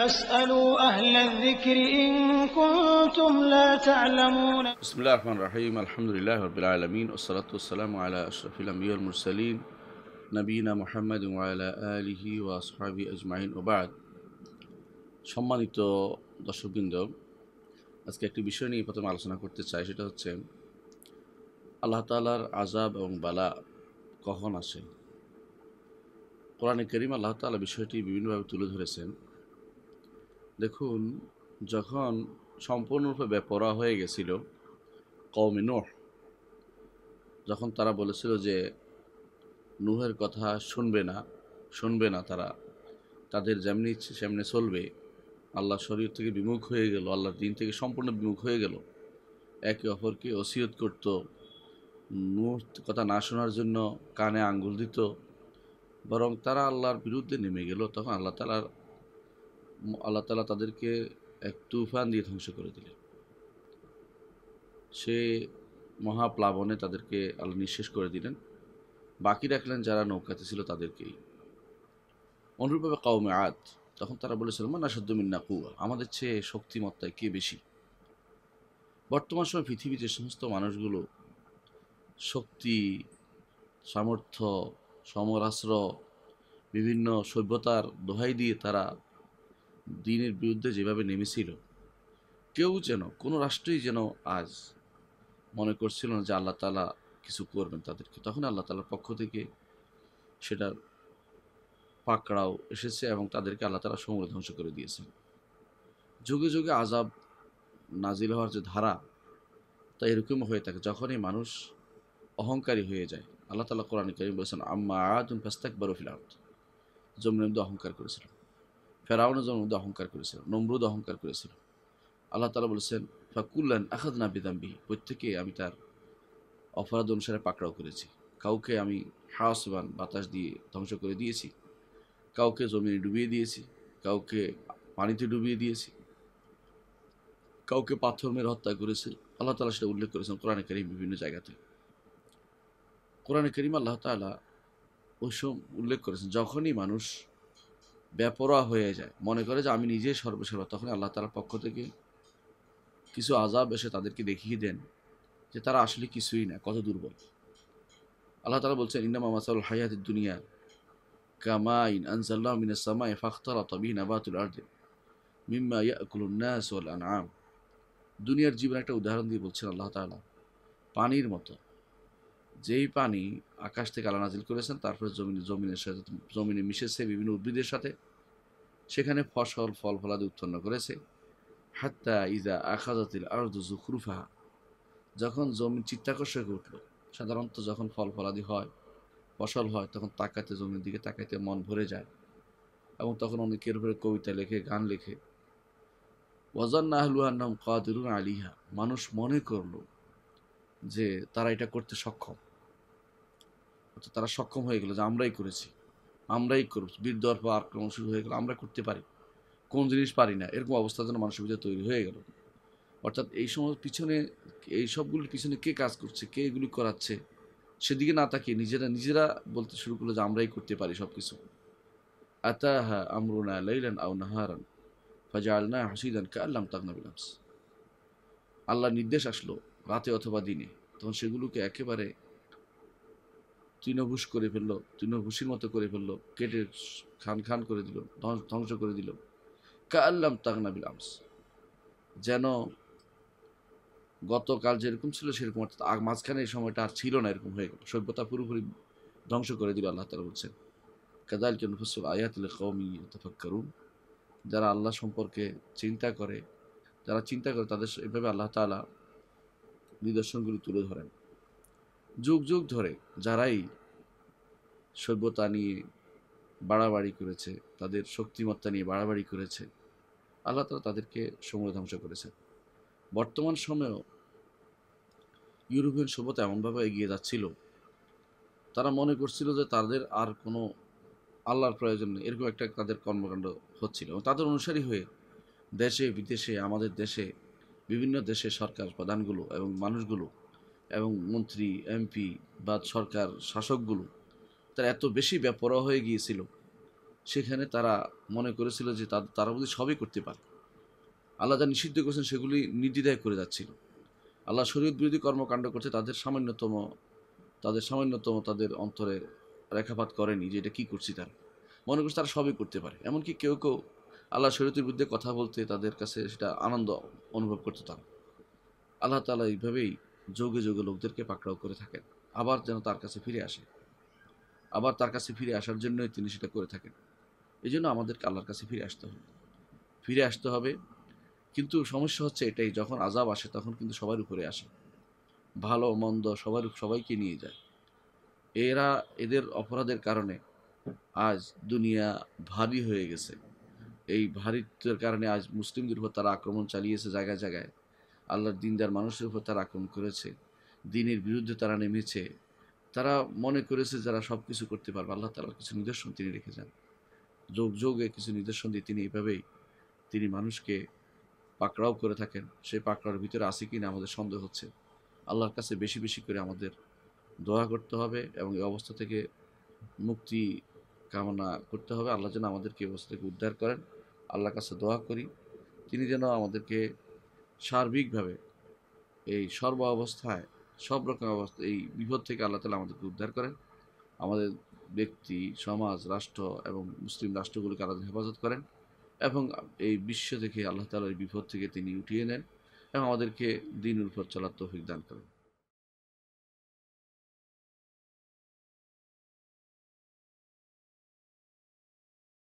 فاسألوا أهل الذكر ওবাদ সম্মানিত দর্শকবৃন্দ আজকে একটি বিষয় নিয়ে প্রথমে আলোচনা করতে চাই সেটা হচ্ছে আল্লাহ তালার আজাব এবং বালা কখন আসে কোরআনে করিম আল্লাহ তালা বিষয়টি বিভিন্নভাবে তুলে ধরেছেন দেখুন যখন সম্পূর্ণরূপে বেপরা হয়ে গেছিল কৌমে নোহ যখন তারা বলেছিল যে নুহের কথা শুনবে না শুনবে না তারা তাদের যেমনি ইচ্ছে সেমনি চলবে আল্লাহ শরীর থেকে বিমুখ হয়ে গেল আল্লাহর দিন থেকে সম্পূর্ণ বিমুখ হয়ে গেল একে অপরকে অসিয়ত করত নুহ কথা না শোনার জন্য কানে আঙ্গুল দিত বরং তারা আল্লাহর বিরুদ্ধে নেমে গেল তখন আল্লাহ তালার আল্লাহ তালা তাদেরকে এক তুফান দিয়ে ধ্বংস করে দিলেন সে মহাপ্লাবনে তাদেরকে আল্লাহ নিঃশেষ করে দিলেন বাকি রাখলেন যারা নৌকাতে ছিল তাদেরকেই অনুরূপভাবে কাউমে আত তখন তারা বলেছিল মানা সদ্যমিন্না কুয়া আমাদের চেয়ে শক্তিমত্তায় কে বেশি বর্তমান সময় পৃথিবীতে সমস্ত মানুষগুলো শক্তি সামর্থ্য সমরাস্ত্র বিভিন্ন সভ্যতার দোহাই দিয়ে তারা দিনের বিরুদ্ধে যেভাবে নেমেছিল কেউ যেন কোনো রাষ্ট্রই যেন আজ মনে করছিল না যে আল্লাহ তালা কিছু করবেন তাদেরকে তখন আল্লাহ তালার পক্ষ থেকে সেটার পাকড়াও এসেছে এবং তাদেরকে আল্লাহ তালা সমূল ধ্বংস করে দিয়েছেন যুগে যুগে আজাব নাজিল হওয়ার যে ধারা তা এরকম হয়ে থাকে যখনই মানুষ অহংকারী হয়ে যায় আল্লাহ তালা কোরআন করিম বলেছেন আম্মা আদুম ফাস্তাক বারুফিল আহত জমিনন্দ অহংকার করেছিলেন ফেরাউনের মধ্যে অহংকার করেছিল নম্রুদ অহংকার করেছিল আল্লাহ তালা বলেছেন ফাকুল্লান আখাদ না বেদাম্বি প্রত্যেকে আমি তার অপরাধ অনুসারে পাকড়াও করেছি কাউকে আমি হাওয়াসবান বাতাস দিয়ে ধ্বংস করে দিয়েছি কাউকে জমিনে ডুবিয়ে দিয়েছি কাউকে পানিতে ডুবিয়ে দিয়েছি কাউকে পাথর মেরে হত্যা করেছে আল্লাহ তালা সেটা উল্লেখ করেছেন কোরআনে করিম বিভিন্ন জায়গাতে কোরআনে করিম আল্লাহ তালা ওই সব উল্লেখ করেছেন যখনই মানুষ বেপরোয়া হয়ে যায় মনে করে যে আমি নিজেই সর্বসেবা তখন আল্লাহ তালার পক্ষ থেকে কিছু আজাব এসে তাদেরকে দেখিয়ে দেন যে তারা আসলে কিছুই না কত দুর্বল আল্লাহ তালা বলছেন ইন্নামা মাসাউল হায়াত দুনিয়া কামাইন আনসাল্লাহ মিনাসামা ফাখতারা তবি নাবাতুল আর্দে মিম্মা ইয়াকুলুন্নাস আনাম দুনিয়ার জীবন একটা উদাহরণ দিয়ে বলছেন আল্লাহ তালা পানির মতো যেই পানি আকাশ থেকে আলা নাজিল করেছেন তারপরে জমিনে জমিনের সাথে জমিনে মিশেছে বিভিন্ন উদ্ভিদের সাথে সেখানে ফসল ফল ফলাদি উৎপন্ন করেছে হাত্তা ইজা আখাজাতিল দু জুখরুফা যখন জমি চিত্তাকর্ষক উঠল সাধারণত যখন ফল ফলাদি হয় ফসল হয় তখন তাকাতে জমির দিকে তাকাইতে মন ভরে যায় এবং তখন অনেকের উপরে কবিতা লেখে গান লেখে ওয়াজান্না আহলুহার নাম কাদিরুন আলিহা মানুষ মনে করল যে তারা এটা করতে সক্ষম অর্থাৎ তারা সক্ষম হয়ে গেলো যে আমরাই করেছি আমরাই করব বীরদর্প আক্রমণ শুরু হয়ে গেলো আমরা করতে পারি কোন জিনিস পারি না এরকম অবস্থা যেন মানুষের ভিতরে তৈরি হয়ে গেল অর্থাৎ এই সময় পিছনে এই সবগুলির পিছনে কে কাজ করছে কে এগুলি করাচ্ছে সেদিকে না তাকিয়ে নিজেরা নিজেরা বলতে শুরু করলো যে আমরাই করতে পারি সব কিছু আউ নাহারান আল্লাম আল্লাহ নির্দেশ আসলো রাতে অথবা দিনে তখন সেগুলোকে একেবারে তৃণভূষ করে ফেললো তৃণভূষির মতো করে ফেললো কেটে খান খান করে দিল ধ্বংস করে দিল কাল্লাম তাগনা বিলামস যেন গতকাল যেরকম ছিল সেরকম অর্থাৎ মাঝখানে এই সময়টা আর ছিল না এরকম হয়ে গেল সভ্যতা পুরোপুরি ধ্বংস করে দিল আল্লাহ তালা বলছেন কাদাল কেন ফসল আয়াতুল কৌমি করুন যারা আল্লাহ সম্পর্কে চিন্তা করে যারা চিন্তা করে তাদের এভাবে আল্লাহ তালা নিদর্শনগুলি তুলে ধরেন যুগ যুগ ধরে যারাই সভ্যতা নিয়ে বাড়াবাড়ি করেছে তাদের শক্তিমত্তা নিয়ে বাড়াবাড়ি করেছে আল্লাহ তালা তাদেরকে সময় ধ্বংস করেছে বর্তমান সময়েও ইউরোপিয়ান সভ্যতা এমনভাবে এগিয়ে যাচ্ছিল তারা মনে করছিল যে তাদের আর কোনো আল্লাহর প্রয়োজন নেই এরকম একটা তাদের কর্মকাণ্ড হচ্ছিল এবং তাদের অনুসারী হয়ে দেশে বিদেশে আমাদের দেশে বিভিন্ন দেশে সরকার প্রধানগুলো এবং মানুষগুলো এবং মন্ত্রী এমপি বা সরকার শাসকগুলো তারা এত বেশি ব্যাপার হয়ে গিয়েছিল সেখানে তারা মনে করেছিল যে তারা বুঝি সবই করতে পারে আল্লাহ যা নিষিদ্ধ করেছেন সেগুলি নির্দিদায় করে যাচ্ছিল আল্লাহ শরীর বিরোধী কর্মকাণ্ড করছে তাদের সামান্যতম তাদের সামান্যতম তাদের অন্তরে রেখাপাত করেনি যে এটা কী করছি তারা মনে করছে তারা সবই করতে পারে এমনকি কেউ কেউ আল্লাহ শরীরের বিরুদ্ধে কথা বলতে তাদের কাছে সেটা আনন্দ অনুভব করতে তারা আল্লাহ তালা এইভাবেই যোগে যোগে লোকদেরকে পাকড়াও করে থাকেন আবার যেন তার কাছে ফিরে আসে আবার তার কাছে ফিরে আসার জন্যই তিনি সেটা করে থাকেন এই জন্য আমাদেরকে আল্লাহর কাছে ফিরে আসতে হবে ফিরে আসতে হবে কিন্তু সমস্যা হচ্ছে এটাই যখন আজাব আসে তখন কিন্তু সবার উপরে আসে ভালো মন্দ সবার সবাইকে নিয়ে যায় এরা এদের অপরাধের কারণে আজ দুনিয়া ভারী হয়ে গেছে এই ভারিত্বের কারণে আজ মুসলিমদের উপর তারা আক্রমণ চালিয়েছে জায়গায় জায়গায় আল্লাহর দিনদার মানুষের উপর তারা আক্রমণ করেছে দিনের বিরুদ্ধে তারা নেমেছে তারা মনে করেছে যারা সব কিছু করতে পারবে আল্লাহ তালার কিছু নিদর্শন তিনি রেখে যান যোগ যোগে কিছু নিদর্শন দিয়ে তিনি এভাবেই তিনি মানুষকে পাকড়াও করে থাকেন সেই পাকড়ার ভিতরে আছে কি না আমাদের সন্দেহ হচ্ছে আল্লাহর কাছে বেশি বেশি করে আমাদের দোয়া করতে হবে এবং এই অবস্থা থেকে মুক্তি কামনা করতে হবে আল্লাহ যেন আমাদেরকে এই অবস্থা থেকে উদ্ধার করেন আল্লাহর কাছে দোয়া করি তিনি যেন আমাদেরকে সার্বিকভাবে এই সর্ব অবস্থায় সব রকম অবস্থা এই বিপদ থেকে আল্লাহ তালা আমাদেরকে উদ্ধার করেন আমাদের ব্যক্তি সমাজ রাষ্ট্র এবং মুসলিম রাষ্ট্রগুলিকে আল্লাহ হেফাজত করেন এবং এই বিশ্ব থেকে আল্লাহ এই বিপদ থেকে তিনি উঠিয়ে নেন এবং আমাদেরকে দিন উপর চলার তৌফিক দান করেন